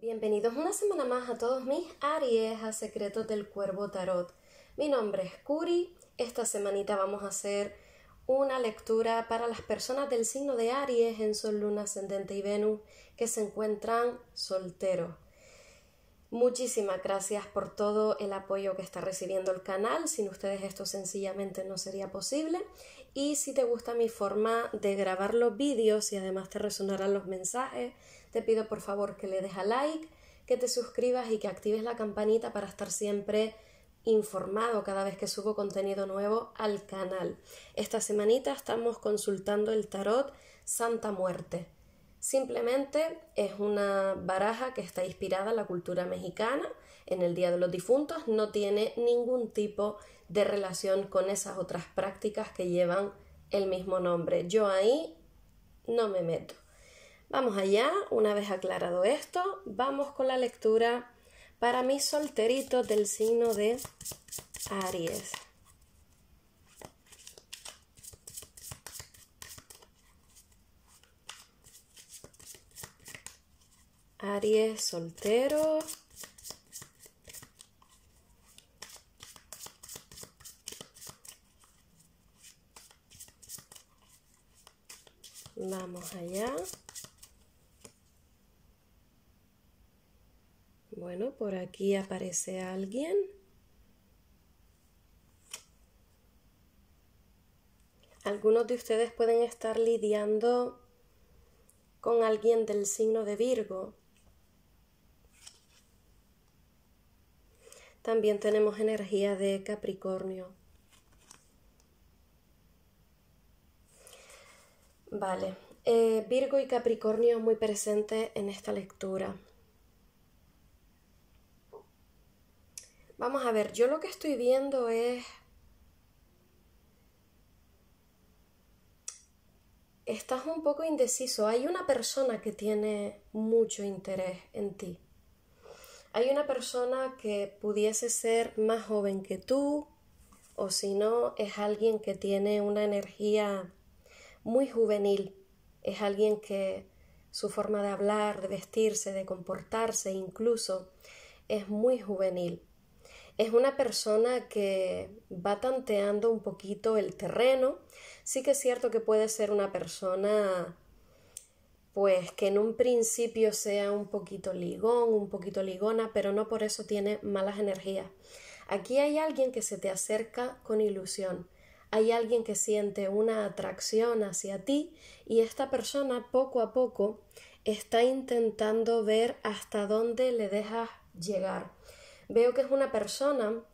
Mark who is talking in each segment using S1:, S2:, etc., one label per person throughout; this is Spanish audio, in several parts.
S1: Bienvenidos una semana más a todos mis Aries a Secretos del Cuervo Tarot. Mi nombre es Curi. Esta semanita vamos a hacer una lectura para las personas del signo de Aries en Sol, Luna, Ascendente y Venus que se encuentran solteros. Muchísimas gracias por todo el apoyo que está recibiendo el canal. Sin ustedes esto sencillamente no sería posible. Y si te gusta mi forma de grabar los vídeos y además te resonarán los mensajes, te pido por favor que le des a like, que te suscribas y que actives la campanita para estar siempre informado cada vez que subo contenido nuevo al canal. Esta semanita estamos consultando el tarot Santa Muerte. Simplemente es una baraja que está inspirada en la cultura mexicana, en el Día de los Difuntos, no tiene ningún tipo de relación con esas otras prácticas que llevan el mismo nombre. Yo ahí no me meto. Vamos allá, una vez aclarado esto, vamos con la lectura para mis solteritos del signo de Aries. Aries soltero. Vamos allá. por aquí aparece alguien. Algunos de ustedes pueden estar lidiando con alguien del signo de Virgo. También tenemos energía de Capricornio. Vale, eh, Virgo y Capricornio muy presente en esta lectura. Vamos a ver, yo lo que estoy viendo es... Estás un poco indeciso. Hay una persona que tiene mucho interés en ti. Hay una persona que pudiese ser más joven que tú, o si no, es alguien que tiene una energía muy juvenil. Es alguien que su forma de hablar, de vestirse, de comportarse incluso, es muy juvenil es una persona que va tanteando un poquito el terreno. Sí que es cierto que puede ser una persona pues que en un principio sea un poquito ligón, un poquito ligona, pero no por eso tiene malas energías. Aquí hay alguien que se te acerca con ilusión. Hay alguien que siente una atracción hacia ti y esta persona poco a poco está intentando ver hasta dónde le dejas llegar veo que es una persona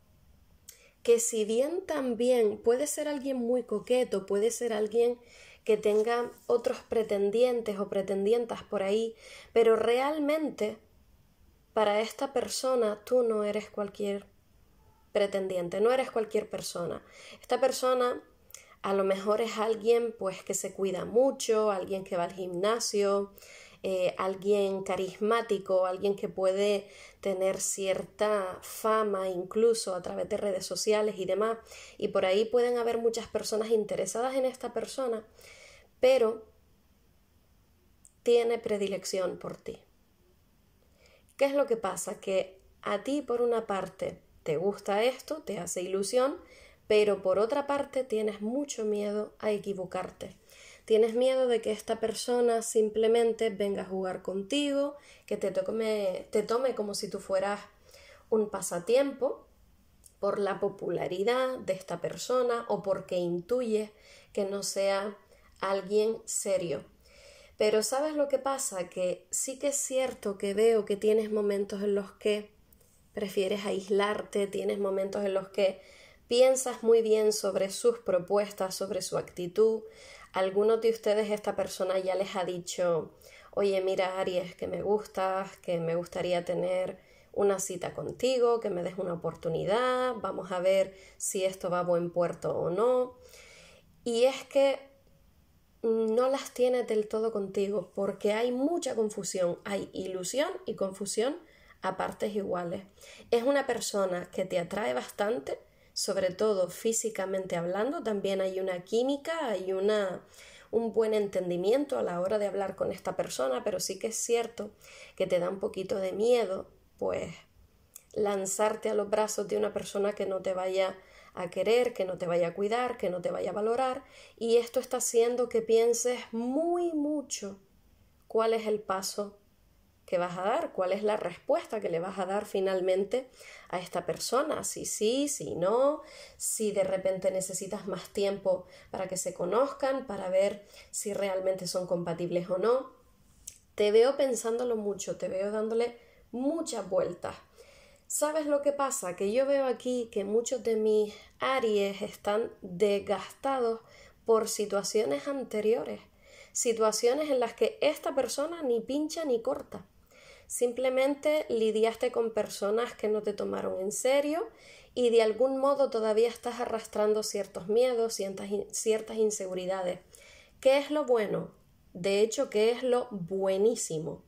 S1: que si bien también puede ser alguien muy coqueto, puede ser alguien que tenga otros pretendientes o pretendientas por ahí, pero realmente para esta persona tú no eres cualquier pretendiente, no eres cualquier persona. Esta persona a lo mejor es alguien pues que se cuida mucho, alguien que va al gimnasio, eh, alguien carismático, alguien que puede tener cierta fama incluso a través de redes sociales y demás. Y por ahí pueden haber muchas personas interesadas en esta persona, pero tiene predilección por ti. ¿Qué es lo que pasa? Que a ti por una parte te gusta esto, te hace ilusión, pero por otra parte tienes mucho miedo a equivocarte. Tienes miedo de que esta persona simplemente venga a jugar contigo, que te tome, te tome como si tú fueras un pasatiempo por la popularidad de esta persona o porque intuyes que no sea alguien serio. Pero sabes lo que pasa, que sí que es cierto que veo que tienes momentos en los que prefieres aislarte, tienes momentos en los que piensas muy bien sobre sus propuestas, sobre su actitud, algunos de ustedes esta persona ya les ha dicho, oye, mira Aries, que me gustas, que me gustaría tener una cita contigo, que me des una oportunidad, vamos a ver si esto va a buen puerto o no. Y es que no las tiene del todo contigo porque hay mucha confusión, hay ilusión y confusión a partes iguales. Es una persona que te atrae bastante, sobre todo físicamente hablando, también hay una química, hay una un buen entendimiento a la hora de hablar con esta persona, pero sí que es cierto que te da un poquito de miedo, pues lanzarte a los brazos de una persona que no te vaya a querer, que no te vaya a cuidar, que no te vaya a valorar, y esto está haciendo que pienses muy mucho cuál es el paso ¿Qué vas a dar, cuál es la respuesta que le vas a dar finalmente a esta persona, si sí, si no, si de repente necesitas más tiempo para que se conozcan, para ver si realmente son compatibles o no. Te veo pensándolo mucho, te veo dándole muchas vueltas. ¿Sabes lo que pasa? Que yo veo aquí que muchos de mis Aries están desgastados por situaciones anteriores, situaciones en las que esta persona ni pincha ni corta Simplemente lidiaste con personas que no te tomaron en serio y de algún modo todavía estás arrastrando ciertos miedos, ciertas, inseguridades. ¿Qué es lo bueno? De hecho, ¿qué es lo buenísimo?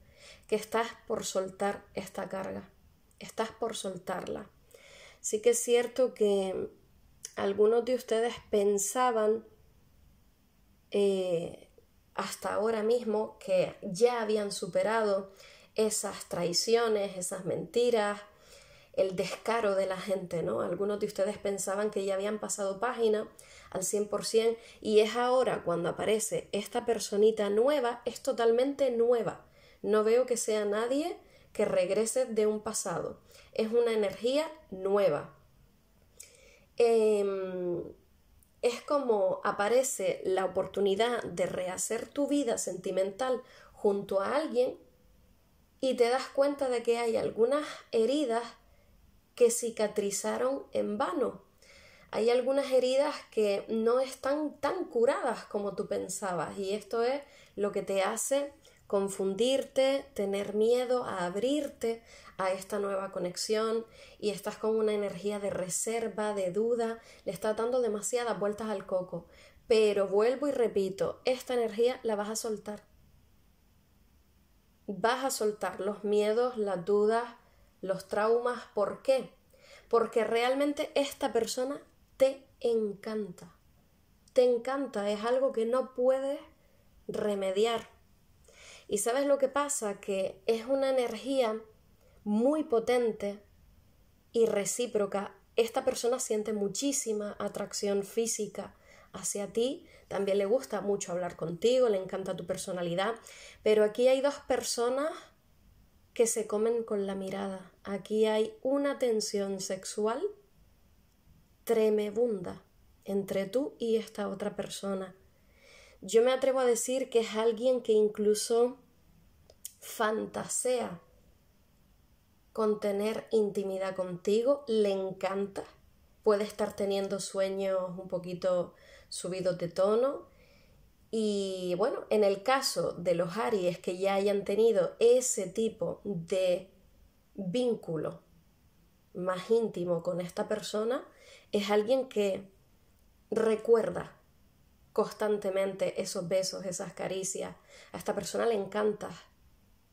S1: Que estás por soltar esta carga, estás por soltarla. Sí que es cierto que algunos de ustedes pensaban eh, hasta ahora mismo que ya habían superado esas traiciones, esas mentiras, el descaro de la gente, ¿no? Algunos de ustedes pensaban que ya habían pasado página al 100% y es ahora cuando aparece esta personita nueva, es totalmente nueva. No veo que sea nadie que regrese de un pasado. Es una energía nueva. Em, es como aparece la oportunidad de rehacer tu vida sentimental junto a alguien y te das cuenta de que hay algunas heridas que cicatrizaron en vano. Hay algunas heridas que no están tan curadas como tú pensabas y esto es lo que te hace confundirte, tener miedo a abrirte a esta nueva conexión y estás con una energía de reserva, de duda, le estás dando demasiadas vueltas al coco. Pero vuelvo y repito, esta energía la vas a soltar vas a soltar los miedos, las dudas, los traumas. ¿Por qué? Porque realmente esta persona te encanta. Te encanta, es algo que no puedes remediar. Y sabes lo que pasa, que es una energía muy potente y recíproca. Esta persona siente muchísima atracción física hacia ti también le gusta mucho hablar contigo, le encanta tu personalidad, pero aquí hay dos personas que se comen con la mirada. Aquí hay una tensión sexual tremebunda entre tú y esta otra persona. Yo me atrevo a decir que es alguien que incluso fantasea con tener intimidad contigo, le encanta, puede estar teniendo sueños un poquito subidos de tono. Y bueno, en el caso de los Aries que ya hayan tenido ese tipo de vínculo más íntimo con esta persona, es alguien que recuerda constantemente esos besos, esas caricias. A esta persona le encanta.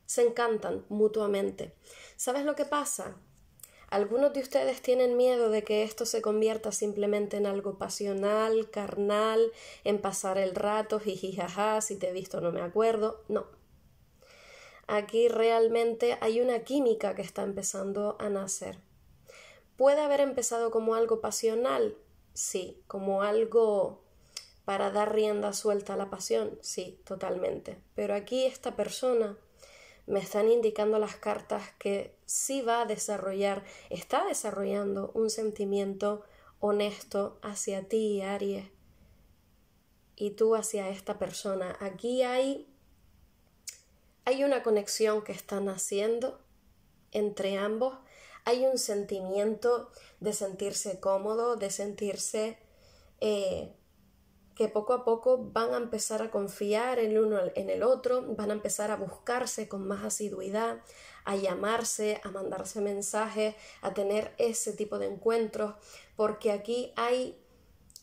S1: Se encantan mutuamente. ¿Sabes lo que pasa? Algunos de ustedes tienen miedo de que esto se convierta simplemente en algo pasional, carnal, en pasar el rato, jijijaja, si te he visto no me acuerdo. No. Aquí realmente hay una química que está empezando a nacer. ¿Puede haber empezado como algo pasional? Sí, como algo para dar rienda suelta a la pasión, sí, totalmente. Pero aquí esta persona me están indicando las cartas que sí va a desarrollar, está desarrollando un sentimiento honesto hacia ti, Aries, y tú hacia esta persona. Aquí hay, hay una conexión que están haciendo entre ambos, hay un sentimiento de sentirse cómodo, de sentirse eh, que poco a poco van a empezar a confiar en el uno en el otro, van a empezar a buscarse con más asiduidad, a llamarse, a mandarse mensajes, a tener ese tipo de encuentros, porque aquí hay,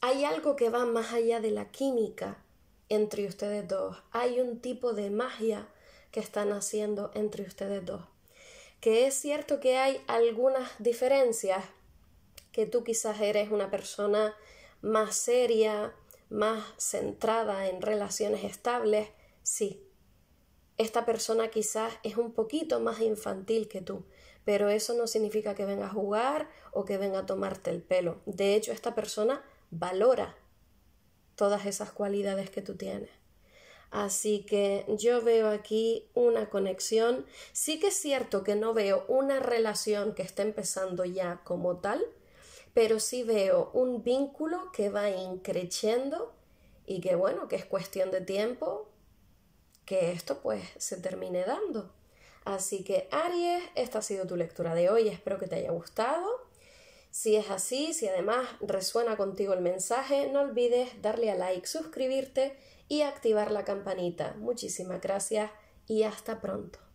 S1: hay algo que va más allá de la química entre ustedes dos, hay un tipo de magia que están haciendo entre ustedes dos. Que es cierto que hay algunas diferencias, que tú quizás eres una persona más seria, más centrada en relaciones estables, sí. Esta persona quizás es un poquito más infantil que tú, pero eso no significa que venga a jugar o que venga a tomarte el pelo. De hecho, esta persona valora todas esas cualidades que tú tienes. Así que yo veo aquí una conexión. Sí que es cierto que no veo una relación que esté empezando ya como tal, pero sí veo un vínculo que va increciendo y que bueno, que es cuestión de tiempo que esto pues se termine dando. Así que Aries, esta ha sido tu lectura de hoy, espero que te haya gustado. Si es así, si además resuena contigo el mensaje, no olvides darle a like, suscribirte y activar la campanita. Muchísimas gracias y hasta pronto.